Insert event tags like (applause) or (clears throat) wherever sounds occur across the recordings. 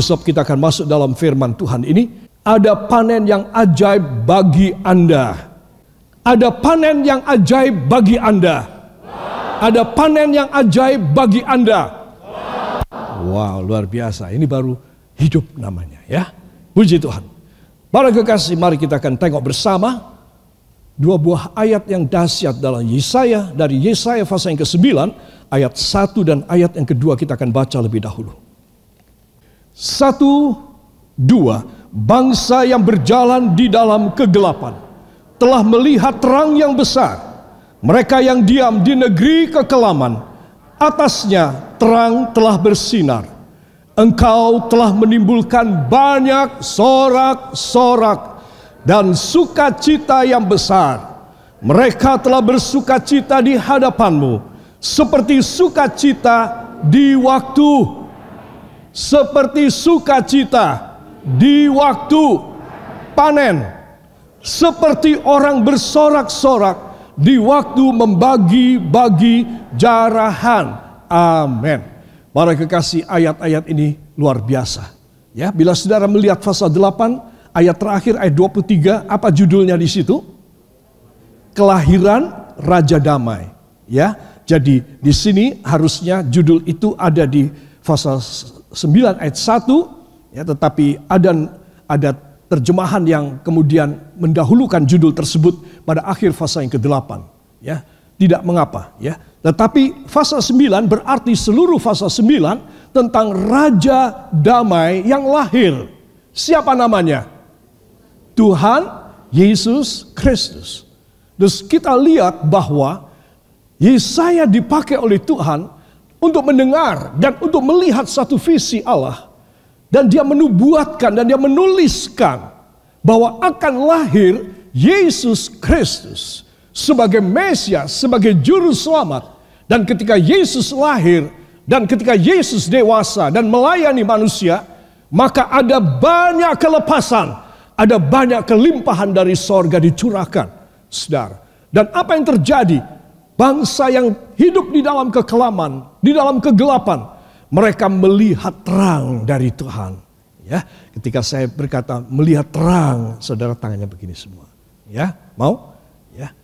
Itu sebab kita akan masuk dalam firman Tuhan ini. Ada panen yang ajaib bagi Anda. Ada panen yang ajaib bagi Anda. Ada panen yang ajaib bagi Anda. Wow, luar biasa. Ini baru hidup namanya ya. Puji Tuhan. Para kekasih, mari kita akan tengok bersama dua buah ayat yang dahsyat dalam Yesaya dari Yesaya pasal yang ke-9 ayat 1 dan ayat yang kedua kita akan baca lebih dahulu. Satu, dua, bangsa yang berjalan di dalam kegelapan telah melihat terang yang besar. Mereka yang diam di negeri kekelaman, atasnya terang telah bersinar. Engkau telah menimbulkan banyak sorak-sorak dan sukacita yang besar. Mereka telah bersukacita di hadapanmu, seperti sukacita di waktu seperti sukacita di waktu panen, seperti orang bersorak-sorak di waktu membagi-bagi jarahan. Amin. Para kekasih ayat-ayat ini luar biasa. Ya, bila saudara melihat pasal 8 ayat terakhir ayat 23 apa judulnya di situ? Kelahiran Raja Damai. Ya, jadi di sini harusnya judul itu ada di pasal 9 ayat 1 ya tetapi ada ada terjemahan yang kemudian mendahulukan judul tersebut pada akhir fase yang ke-8 ya tidak mengapa ya tetapi fase 9 berarti seluruh fase 9 tentang raja damai yang lahir siapa namanya Tuhan Yesus Kristus. Terus kita lihat bahwa Yesaya dipakai oleh Tuhan untuk mendengar dan untuk melihat satu visi Allah dan dia menubuatkan dan dia menuliskan bahwa akan lahir Yesus Kristus sebagai Mesias, sebagai juru selamat dan ketika Yesus lahir dan ketika Yesus dewasa dan melayani manusia maka ada banyak kelepasan, ada banyak kelimpahan dari sorga dicurahkan. Sedar. dan apa yang terjadi Bangsa yang hidup di dalam kekelaman, di dalam kegelapan, mereka melihat terang dari Tuhan. Ya, ketika saya berkata melihat terang, saudara tangannya begini semua. Ya, mau? Ya.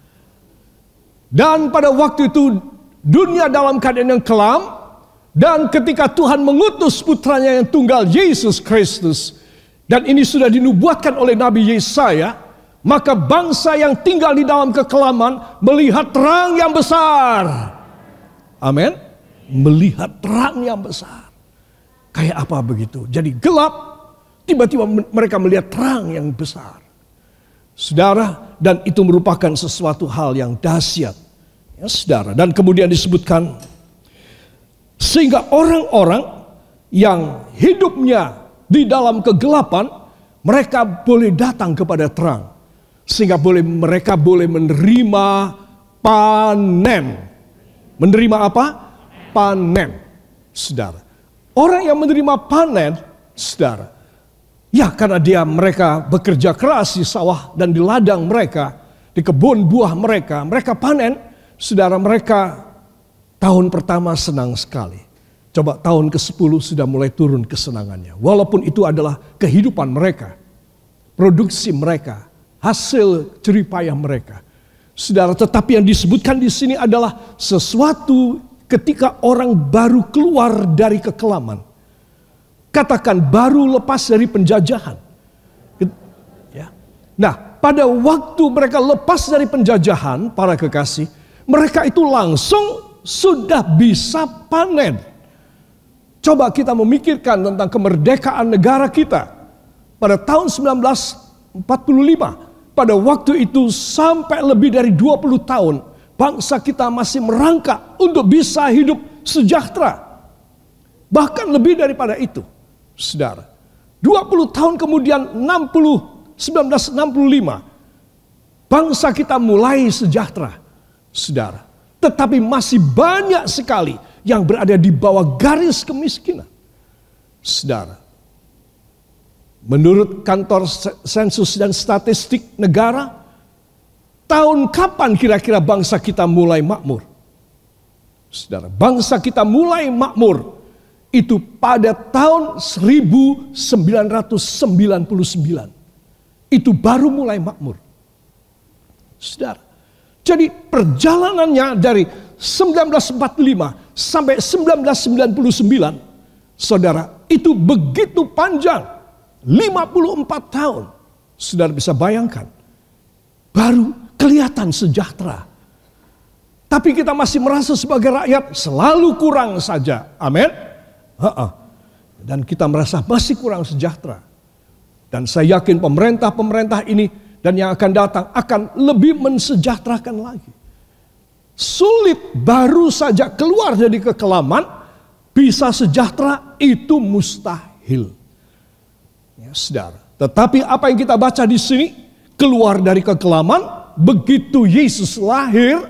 Dan pada waktu itu dunia dalam keadaan yang kelam dan ketika Tuhan mengutus putranya yang tunggal Yesus Kristus dan ini sudah dinubuatkan oleh Nabi Yesaya maka bangsa yang tinggal di dalam kekelaman melihat terang yang besar. Amin. Melihat terang yang besar. Kayak apa begitu? Jadi gelap, tiba-tiba mereka melihat terang yang besar. Saudara, dan itu merupakan sesuatu hal yang dahsyat. Ya, saudara, dan kemudian disebutkan sehingga orang-orang yang hidupnya di dalam kegelapan mereka boleh datang kepada terang sehingga boleh mereka boleh menerima panen. Menerima apa? Panen. Saudara. Orang yang menerima panen, saudara. Ya, karena dia mereka bekerja keras di sawah dan di ladang mereka, di kebun buah mereka, mereka panen, saudara mereka tahun pertama senang sekali. Coba tahun ke-10 sudah mulai turun kesenangannya. Walaupun itu adalah kehidupan mereka, produksi mereka, hasil ceripaya mereka. Saudara, tetapi yang disebutkan di sini adalah sesuatu ketika orang baru keluar dari kekelaman. Katakan baru lepas dari penjajahan. Ya. Nah, pada waktu mereka lepas dari penjajahan, para kekasih, mereka itu langsung sudah bisa panen. Coba kita memikirkan tentang kemerdekaan negara kita pada tahun 1945 pada waktu itu sampai lebih dari 20 tahun bangsa kita masih merangkak untuk bisa hidup sejahtera. Bahkan lebih daripada itu. Saudara, 20 tahun kemudian 60 1965 bangsa kita mulai sejahtera. Saudara, tetapi masih banyak sekali yang berada di bawah garis kemiskinan. Saudara, Menurut kantor sensus dan statistik negara, tahun kapan kira-kira bangsa kita mulai makmur? Saudara, bangsa kita mulai makmur itu pada tahun 1999. Itu baru mulai makmur. Saudara, jadi perjalanannya dari 1945 sampai 1999, saudara, itu begitu panjang 54 tahun. Saudara bisa bayangkan. Baru kelihatan sejahtera. Tapi kita masih merasa sebagai rakyat selalu kurang saja. Amin. Dan kita merasa masih kurang sejahtera. Dan saya yakin pemerintah-pemerintah ini dan yang akan datang akan lebih mensejahterakan lagi. Sulit baru saja keluar dari kekelaman, bisa sejahtera itu mustahil. Ya, saudara. Tetapi apa yang kita baca di sini keluar dari kekelaman, begitu Yesus lahir,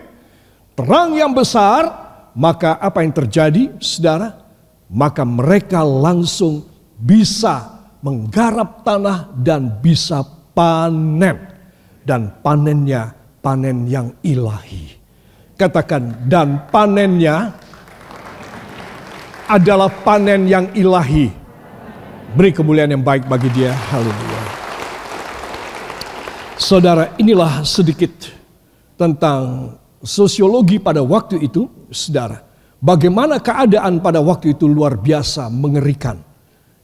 terang yang besar, maka apa yang terjadi, saudara? Maka mereka langsung bisa menggarap tanah dan bisa panen dan panennya panen yang ilahi. Katakan dan panennya adalah panen yang ilahi Beri kemuliaan yang baik bagi dia. Haleluya. Saudara, inilah sedikit tentang sosiologi pada waktu itu, saudara. Bagaimana keadaan pada waktu itu luar biasa mengerikan.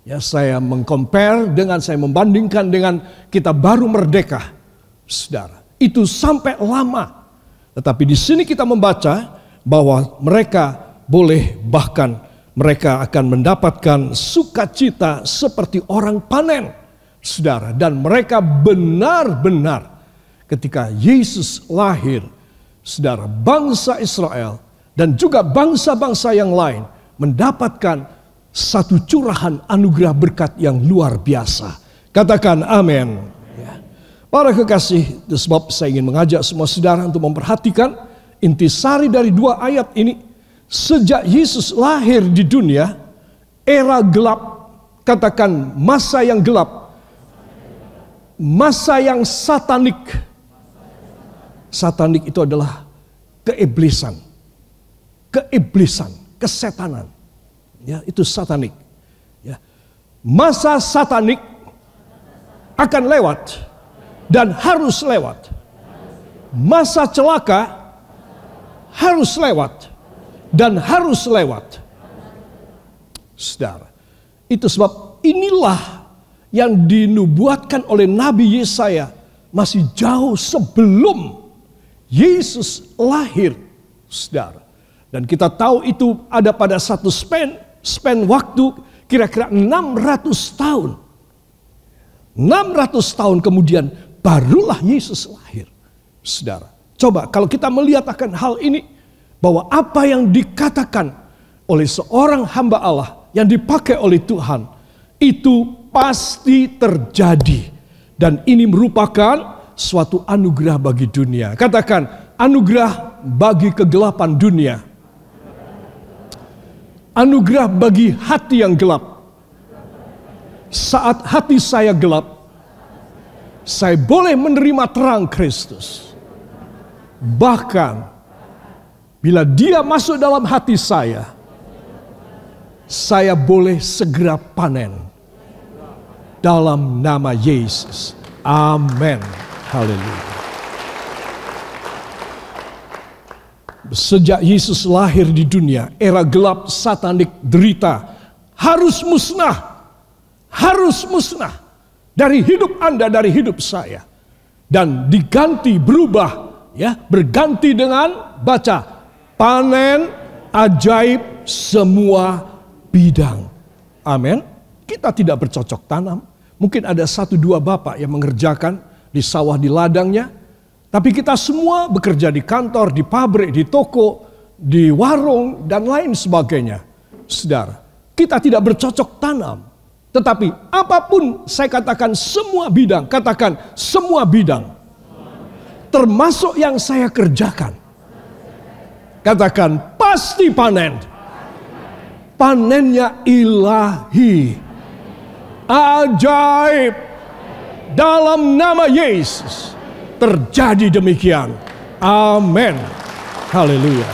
Ya, saya mengcompare dengan saya membandingkan dengan kita baru merdeka, saudara. Itu sampai lama. Tetapi di sini kita membaca bahwa mereka boleh bahkan mereka akan mendapatkan sukacita seperti orang panen, saudara. Dan mereka benar-benar ketika Yesus lahir, saudara, bangsa Israel dan juga bangsa-bangsa yang lain mendapatkan satu curahan anugerah berkat yang luar biasa. Katakan amin. Ya. Para kekasih, sebab saya ingin mengajak semua saudara untuk memperhatikan intisari dari dua ayat ini Sejak Yesus lahir di dunia, era gelap, katakan masa yang gelap, masa yang satanik. Satanik itu adalah keiblisan, keiblisan, kesetanan. Ya, itu satanik. Ya. Masa satanik akan lewat dan harus lewat. Masa celaka harus lewat dan harus lewat. Saudara, itu sebab inilah yang dinubuatkan oleh Nabi Yesaya masih jauh sebelum Yesus lahir, saudara. Dan kita tahu itu ada pada satu span, span waktu kira-kira 600 tahun. 600 tahun kemudian barulah Yesus lahir, saudara. Coba kalau kita melihat akan hal ini, bahwa apa yang dikatakan oleh seorang hamba Allah yang dipakai oleh Tuhan itu pasti terjadi dan ini merupakan suatu anugerah bagi dunia. Katakan anugerah bagi kegelapan dunia. Anugerah bagi hati yang gelap. Saat hati saya gelap, saya boleh menerima terang Kristus. Bahkan Bila dia masuk dalam hati saya, saya boleh segera panen dalam nama Yesus. Amin. Haleluya. Sejak Yesus lahir di dunia, era gelap satanik derita harus musnah. Harus musnah dari hidup Anda, dari hidup saya. Dan diganti berubah ya, berganti dengan baca panen ajaib semua bidang. Amin. Kita tidak bercocok tanam. Mungkin ada satu dua bapak yang mengerjakan di sawah di ladangnya. Tapi kita semua bekerja di kantor, di pabrik, di toko, di warung, dan lain sebagainya. Saudara, kita tidak bercocok tanam. Tetapi apapun saya katakan semua bidang, katakan semua bidang. Termasuk yang saya kerjakan. Katakan pasti panen. Panennya ilahi. Ajaib. Dalam nama Yesus terjadi demikian. Amin. Haleluya.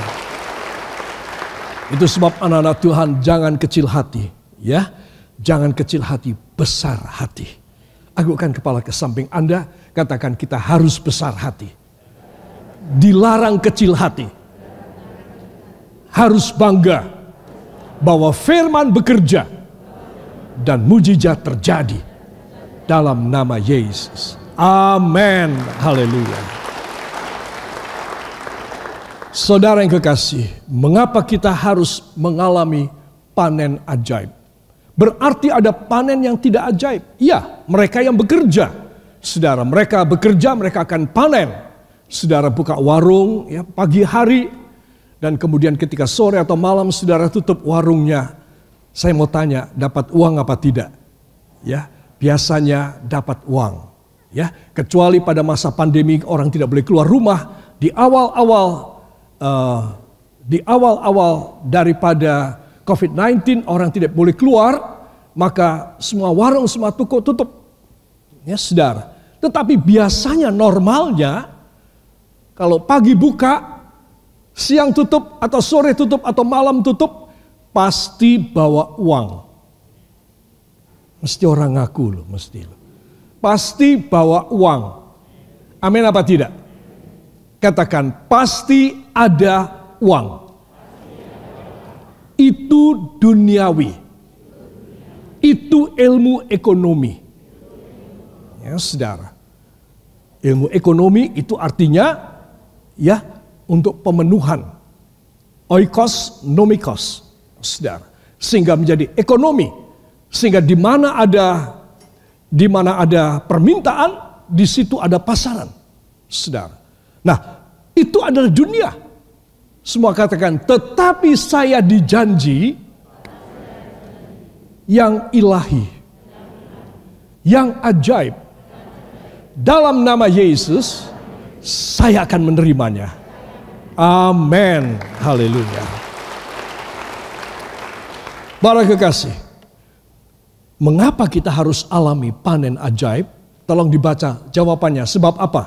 Itu sebab anak-anak Tuhan jangan kecil hati, ya. Jangan kecil hati, besar hati. Agukkan kepala ke samping Anda, katakan kita harus besar hati. Dilarang kecil hati harus bangga bahwa firman bekerja dan mujizat terjadi dalam nama Yesus. Amin. Haleluya. Saudara yang kekasih, mengapa kita harus mengalami panen ajaib? Berarti ada panen yang tidak ajaib. Iya, mereka yang bekerja. Saudara, mereka bekerja, mereka akan panen. Saudara buka warung, ya pagi hari dan kemudian ketika sore atau malam saudara tutup warungnya, saya mau tanya, dapat uang apa tidak? Ya, biasanya dapat uang. Ya, kecuali pada masa pandemi orang tidak boleh keluar rumah di awal-awal uh, di awal-awal daripada COVID-19 orang tidak boleh keluar, maka semua warung, semua toko tutup. Ya, saudara. Tetapi biasanya normalnya kalau pagi buka siang tutup atau sore tutup atau malam tutup, pasti bawa uang. Mesti orang ngaku loh, mesti loh. Pasti bawa uang. Amin apa tidak? Katakan pasti ada uang. Itu duniawi. Itu ilmu ekonomi. Ya, saudara. Ilmu ekonomi itu artinya ya untuk pemenuhan oikos nomikos, saudara, sehingga menjadi ekonomi, sehingga di mana ada di mana ada permintaan, di situ ada pasaran, saudara. Nah, itu adalah dunia. Semua katakan, tetapi saya dijanji yang ilahi, yang ajaib. Dalam nama Yesus, saya akan menerimanya Amin. Haleluya. Para kekasih, mengapa kita harus alami panen ajaib? Tolong dibaca jawabannya. Sebab apa?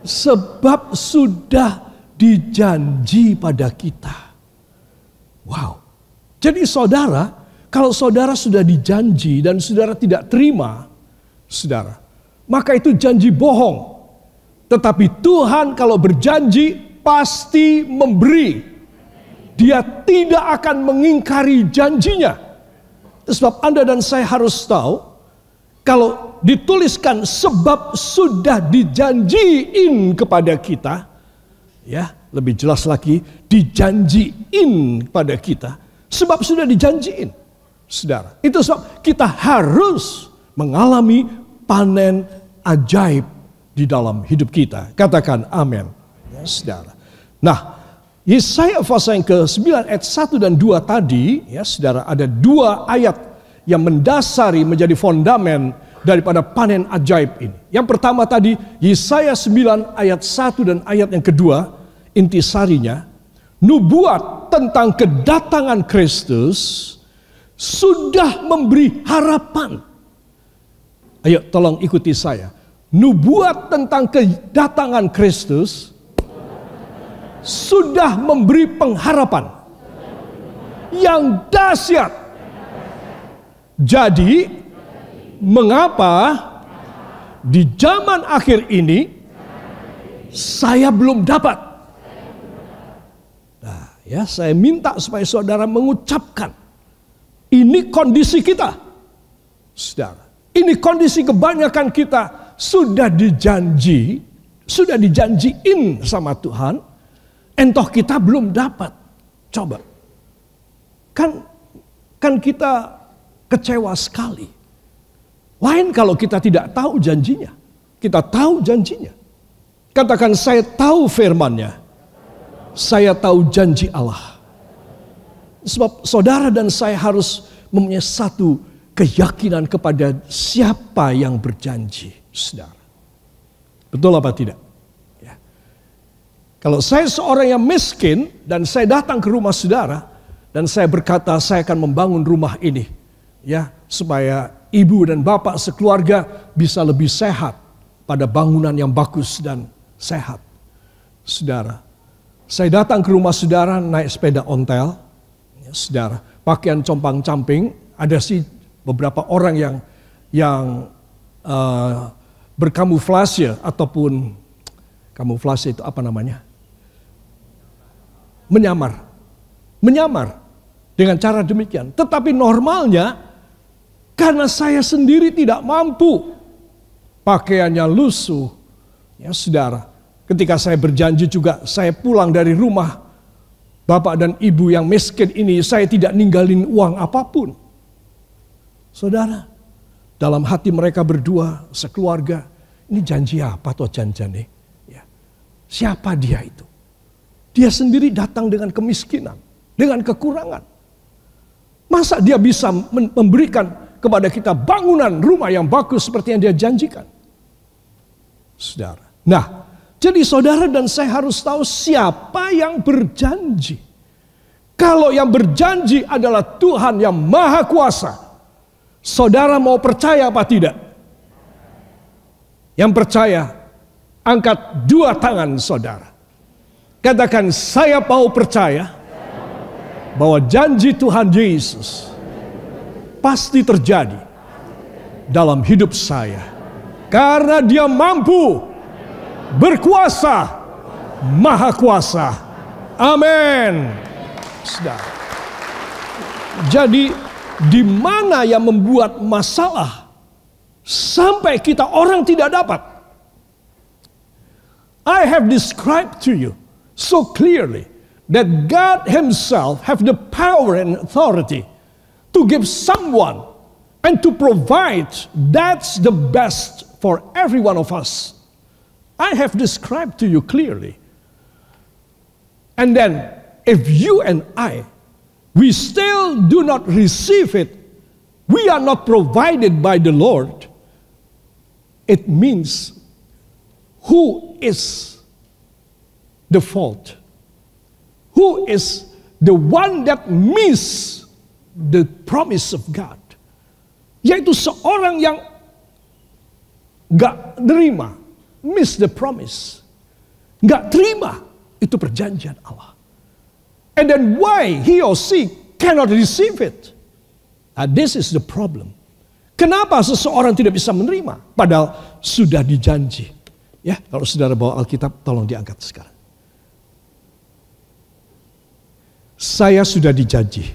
Sebab sudah dijanji pada kita. Wow. Jadi saudara, kalau saudara sudah dijanji dan saudara tidak terima, saudara, maka itu janji bohong. Tetapi Tuhan kalau berjanji pasti memberi. Dia tidak akan mengingkari janjinya. Sebab Anda dan saya harus tahu kalau dituliskan sebab sudah dijanjiin kepada kita ya, lebih jelas lagi dijanjiin kepada kita sebab sudah dijanjiin. Saudara, itu sebab kita harus mengalami panen ajaib di dalam hidup kita. Katakan amin. Ya, saudara. Nah, Yesaya pasal yang ke-9 ayat 1 dan 2 tadi, ya saudara, ada dua ayat yang mendasari menjadi fondamen daripada panen ajaib ini. Yang pertama tadi, Yesaya 9 ayat 1 dan ayat yang kedua, intisarinya, nubuat tentang kedatangan Kristus sudah memberi harapan. Ayo tolong ikuti saya nubuat tentang kedatangan Kristus sudah memberi pengharapan yang dahsyat. Jadi, mengapa di zaman akhir ini saya belum dapat? Nah, ya, saya minta supaya saudara mengucapkan ini kondisi kita, saudara. Ini kondisi kebanyakan kita sudah dijanji, sudah dijanjiin sama Tuhan, entah kita belum dapat. Coba. Kan kan kita kecewa sekali. Lain kalau kita tidak tahu janjinya. Kita tahu janjinya. Katakan saya tahu firmannya. Saya tahu janji Allah. Sebab saudara dan saya harus mempunyai satu keyakinan kepada siapa yang berjanji saudara. Betul apa tidak? Ya. Kalau saya seorang yang miskin dan saya datang ke rumah saudara dan saya berkata saya akan membangun rumah ini, ya supaya ibu dan bapak sekeluarga bisa lebih sehat pada bangunan yang bagus dan sehat. Saudara, saya datang ke rumah saudara naik sepeda ontel, ya, saudara, pakaian compang camping. Ada sih beberapa orang yang yang uh, berkamuflase ataupun kamuflase itu apa namanya? Menyamar. Menyamar dengan cara demikian. Tetapi normalnya karena saya sendiri tidak mampu pakaiannya lusuh. Ya saudara, ketika saya berjanji juga saya pulang dari rumah bapak dan ibu yang miskin ini saya tidak ninggalin uang apapun. Saudara, dalam hati mereka berdua, sekeluarga. Ini janji apa tuh janjane Ya. Siapa dia itu? Dia sendiri datang dengan kemiskinan, dengan kekurangan. Masa dia bisa memberikan kepada kita bangunan rumah yang bagus seperti yang dia janjikan? Saudara. Nah, jadi saudara dan saya harus tahu siapa yang berjanji. Kalau yang berjanji adalah Tuhan yang maha kuasa, Saudara mau percaya apa tidak? Yang percaya, angkat dua tangan saudara. Katakan, saya mau percaya bahwa janji Tuhan Yesus pasti terjadi dalam hidup saya. Karena dia mampu berkuasa, maha kuasa. Amin. Jadi di mana yang membuat masalah sampai kita orang tidak dapat. I have described to you so clearly that God himself have the power and authority to give someone and to provide that's the best for every one of us. I have described to you clearly. And then if you and I we still do not receive it, we are not provided by the Lord, it means who is the fault? Who is the one that miss the promise of God? Yaitu seorang yang gak nerima, miss the promise, gak terima itu perjanjian Allah. And then why he or she cannot receive it. Nah, this is the problem. Kenapa seseorang tidak bisa menerima padahal sudah dijanji? Ya, kalau saudara bawa Alkitab tolong diangkat sekarang. Saya sudah dijanji.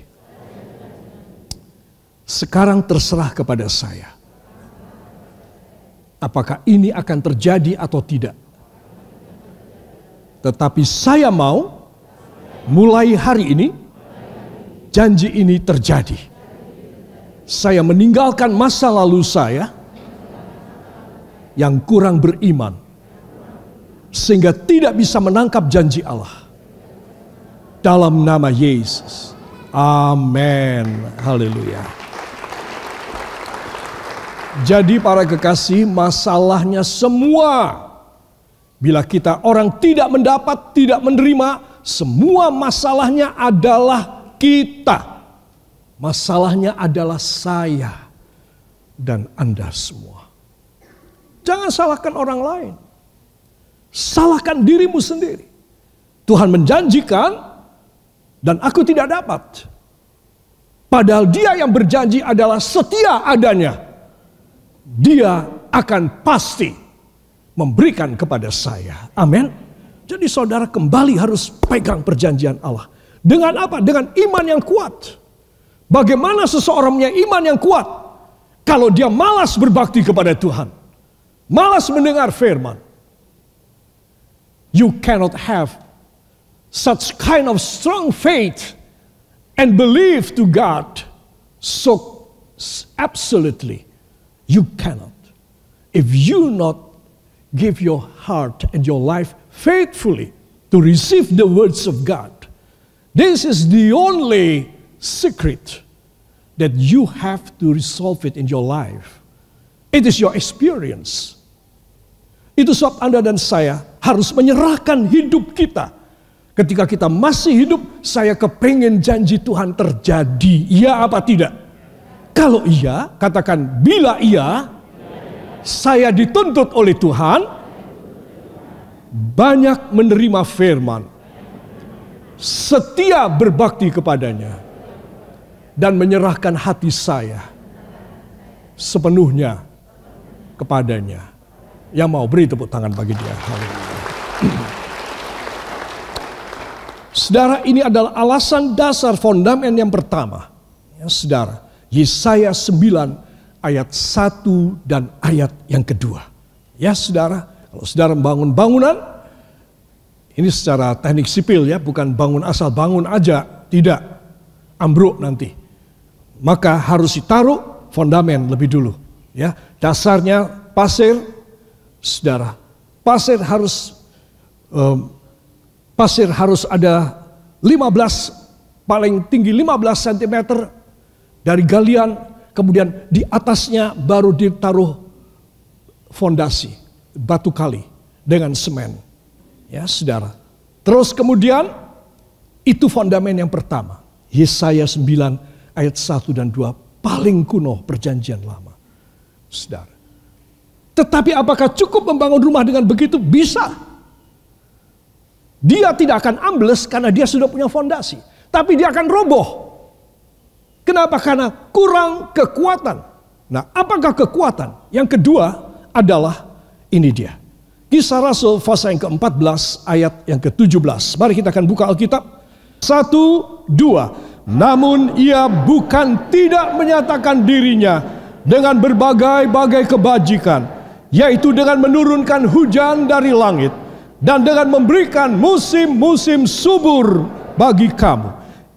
Sekarang terserah kepada saya. Apakah ini akan terjadi atau tidak? Tetapi saya mau Mulai hari ini, janji ini terjadi. Saya meninggalkan masa lalu saya yang kurang beriman, sehingga tidak bisa menangkap janji Allah. Dalam nama Yesus, amin. Haleluya! Jadi, para kekasih, masalahnya semua bila kita orang tidak mendapat, tidak menerima, semua masalahnya adalah kita. Masalahnya adalah saya dan Anda semua. Jangan salahkan orang lain. Salahkan dirimu sendiri. Tuhan menjanjikan dan aku tidak dapat. Padahal dia yang berjanji adalah setia adanya. Dia akan pasti memberikan kepada saya. Amin. Jadi saudara kembali harus pegang perjanjian Allah. Dengan apa? Dengan iman yang kuat. Bagaimana seseorang punya iman yang kuat? Kalau dia malas berbakti kepada Tuhan. Malas mendengar firman. You cannot have such kind of strong faith and believe to God so absolutely. You cannot. If you not give your heart and your life faithfully to receive the words of God. This is the only secret that you have to resolve it in your life. It is your experience. Itu sebab Anda dan saya harus menyerahkan hidup kita. Ketika kita masih hidup, saya kepengen janji Tuhan terjadi. Iya apa tidak? Kalau iya, katakan bila iya, saya dituntut oleh Tuhan, banyak menerima firman, setia berbakti kepadanya, dan menyerahkan hati saya sepenuhnya kepadanya. Yang mau beri tepuk tangan bagi dia. (clears throat) Saudara, ini adalah alasan dasar fondamen yang pertama. Ya, saudara, Yesaya 9 ayat 1 dan ayat yang kedua. Ya saudara, kalau saudara membangun bangunan, ini secara teknik sipil ya, bukan bangun asal bangun aja, tidak. Ambruk nanti. Maka harus ditaruh fondamen lebih dulu. Ya, dasarnya pasir, saudara. Pasir harus um, pasir harus ada 15 paling tinggi 15 cm dari galian kemudian di atasnya baru ditaruh fondasi batu kali dengan semen. Ya, Saudara. Terus kemudian itu fondamen yang pertama. Yesaya 9 ayat 1 dan 2 paling kuno perjanjian lama. Saudara. Tetapi apakah cukup membangun rumah dengan begitu? Bisa. Dia tidak akan ambles karena dia sudah punya fondasi, tapi dia akan roboh. Kenapa? Karena kurang kekuatan. Nah, apakah kekuatan? Yang kedua adalah ini dia. Kisah Rasul pasal yang ke-14 ayat yang ke-17. Mari kita akan buka Alkitab. Satu, dua. Namun ia bukan tidak menyatakan dirinya dengan berbagai-bagai kebajikan. Yaitu dengan menurunkan hujan dari langit. Dan dengan memberikan musim-musim subur bagi kamu.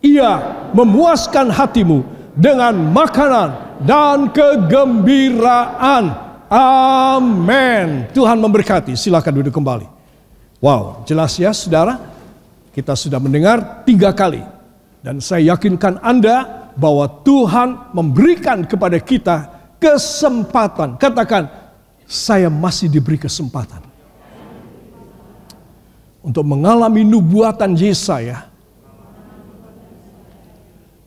Ia memuaskan hatimu dengan makanan dan kegembiraan Amin. Tuhan memberkati. Silakan duduk kembali. Wow, jelas ya saudara. Kita sudah mendengar tiga kali. Dan saya yakinkan Anda bahwa Tuhan memberikan kepada kita kesempatan. Katakan, saya masih diberi kesempatan. Untuk mengalami nubuatan Yesaya.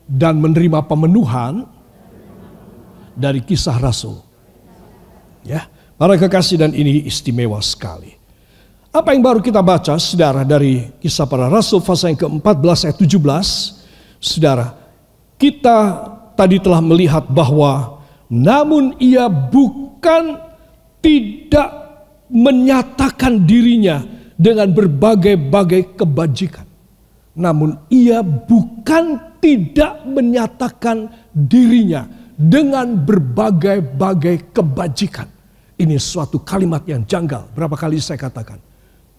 Dan menerima pemenuhan dari kisah Rasul. Ya, para kekasih dan ini istimewa sekali. Apa yang baru kita baca, saudara, dari kisah para rasul pasal yang ke-14 ayat 17, saudara, kita tadi telah melihat bahwa namun ia bukan tidak menyatakan dirinya dengan berbagai-bagai kebajikan. Namun ia bukan tidak menyatakan dirinya dengan berbagai-bagai kebajikan. Ini suatu kalimat yang janggal. Berapa kali saya katakan.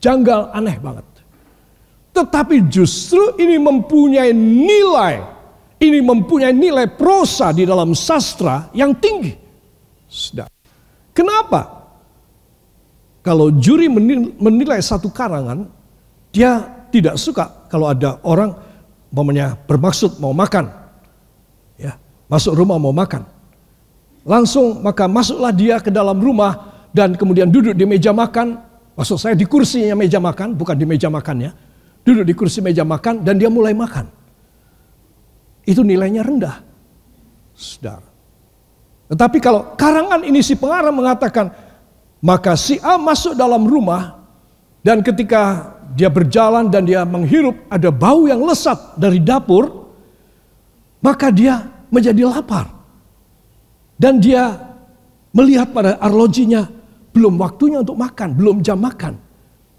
Janggal aneh banget. Tetapi justru ini mempunyai nilai. Ini mempunyai nilai prosa di dalam sastra yang tinggi. Sedap. Kenapa? Kalau juri menilai satu karangan, dia tidak suka kalau ada orang bermaksud mau makan. Ya, masuk rumah mau makan. Langsung maka masuklah dia ke dalam rumah dan kemudian duduk di meja makan. Maksud saya di kursinya meja makan, bukan di meja makannya. Duduk di kursi meja makan dan dia mulai makan. Itu nilainya rendah. Sedar. Tetapi kalau karangan ini si pengarang mengatakan, maka si A masuk dalam rumah dan ketika dia berjalan dan dia menghirup ada bau yang lesat dari dapur, maka dia menjadi lapar. Dan dia melihat pada arlojinya belum waktunya untuk makan, belum jam makan.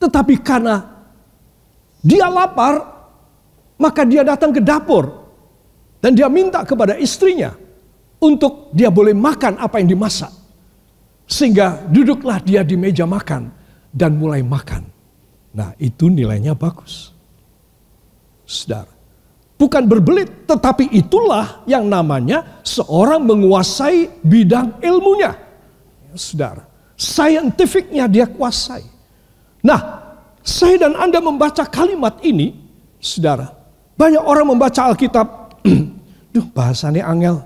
Tetapi karena dia lapar, maka dia datang ke dapur dan dia minta kepada istrinya untuk dia boleh makan apa yang dimasak. Sehingga duduklah dia di meja makan dan mulai makan. Nah, itu nilainya bagus. Saudara bukan berbelit, tetapi itulah yang namanya seorang menguasai bidang ilmunya. Ya, saudara, scientificnya dia kuasai. Nah, saya dan Anda membaca kalimat ini, saudara, banyak orang membaca Alkitab, (clears throat) duh bahasanya angel,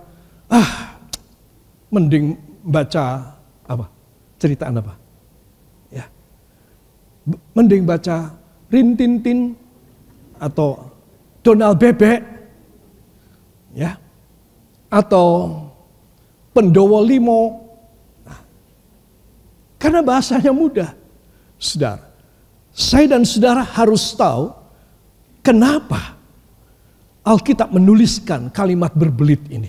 ah, mending baca apa? Ceritaan apa? Ya. Mending baca rintintin atau Donald Bebek, ya, atau Pendowo Limo. Nah, karena bahasanya mudah, saudara. Saya dan saudara harus tahu kenapa Alkitab menuliskan kalimat berbelit ini.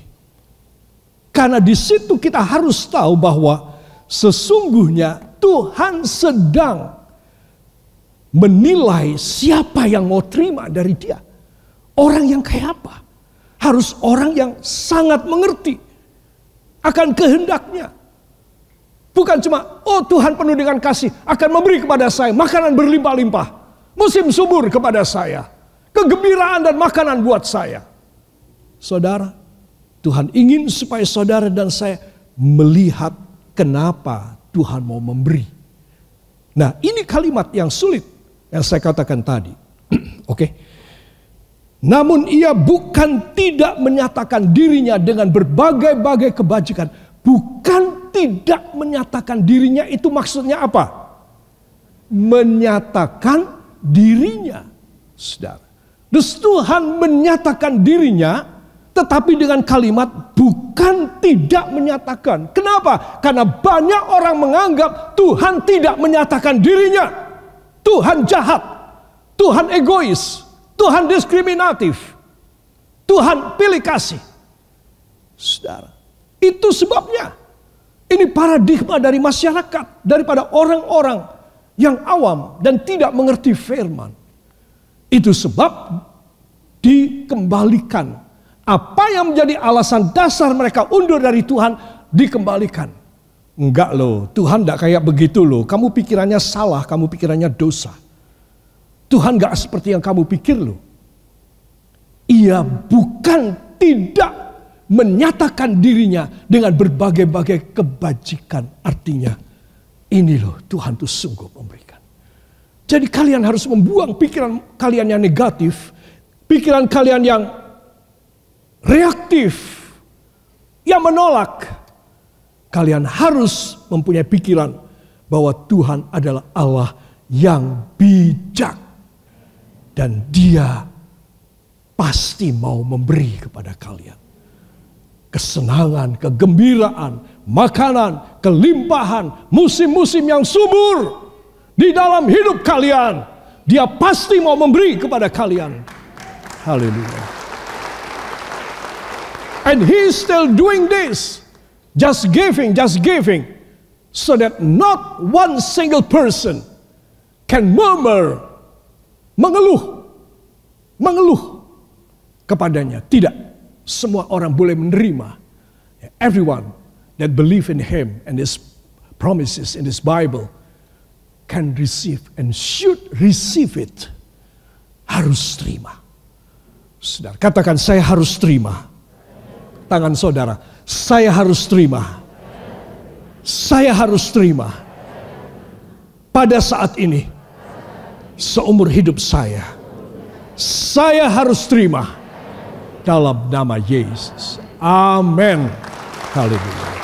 Karena di situ kita harus tahu bahwa sesungguhnya Tuhan sedang menilai siapa yang mau terima dari dia. Orang yang kayak apa? Harus orang yang sangat mengerti akan kehendaknya. Bukan cuma, oh Tuhan penuh dengan kasih akan memberi kepada saya makanan berlimpah-limpah. Musim subur kepada saya. Kegembiraan dan makanan buat saya. Saudara, Tuhan ingin supaya saudara dan saya melihat kenapa Tuhan mau memberi. Nah ini kalimat yang sulit yang saya katakan tadi. (clears throat) Oke, okay. Namun ia bukan tidak menyatakan dirinya dengan berbagai-bagai kebajikan. Bukan tidak menyatakan dirinya itu maksudnya apa? Menyatakan dirinya. Saudara. Terus Tuhan menyatakan dirinya tetapi dengan kalimat bukan tidak menyatakan. Kenapa? Karena banyak orang menganggap Tuhan tidak menyatakan dirinya. Tuhan jahat. Tuhan egois. Tuhan diskriminatif. Tuhan pilih kasih. Saudara, itu sebabnya ini paradigma dari masyarakat, daripada orang-orang yang awam dan tidak mengerti firman. Itu sebab dikembalikan. Apa yang menjadi alasan dasar mereka undur dari Tuhan dikembalikan. Enggak loh, Tuhan enggak kayak begitu loh. Kamu pikirannya salah, kamu pikirannya dosa. Tuhan gak seperti yang kamu pikir loh. Ia bukan tidak menyatakan dirinya dengan berbagai-bagai kebajikan. Artinya ini loh Tuhan tuh sungguh memberikan. Jadi kalian harus membuang pikiran kalian yang negatif. Pikiran kalian yang reaktif. Yang menolak. Kalian harus mempunyai pikiran bahwa Tuhan adalah Allah yang bijak dan dia pasti mau memberi kepada kalian kesenangan, kegembiraan, makanan, kelimpahan, musim-musim yang subur di dalam hidup kalian. Dia pasti mau memberi kepada kalian. Haleluya. And he is still doing this. Just giving, just giving. So that not one single person can murmur mengeluh, mengeluh kepadanya. Tidak, semua orang boleh menerima. Everyone that believe in Him and His promises in His Bible can receive and should receive it. Harus terima. Saudara, katakan saya harus terima. Tangan saudara, saya harus terima. Saya harus terima. Pada saat ini, seumur hidup saya. Saya harus terima dalam nama Yesus. Amin. Haleluya.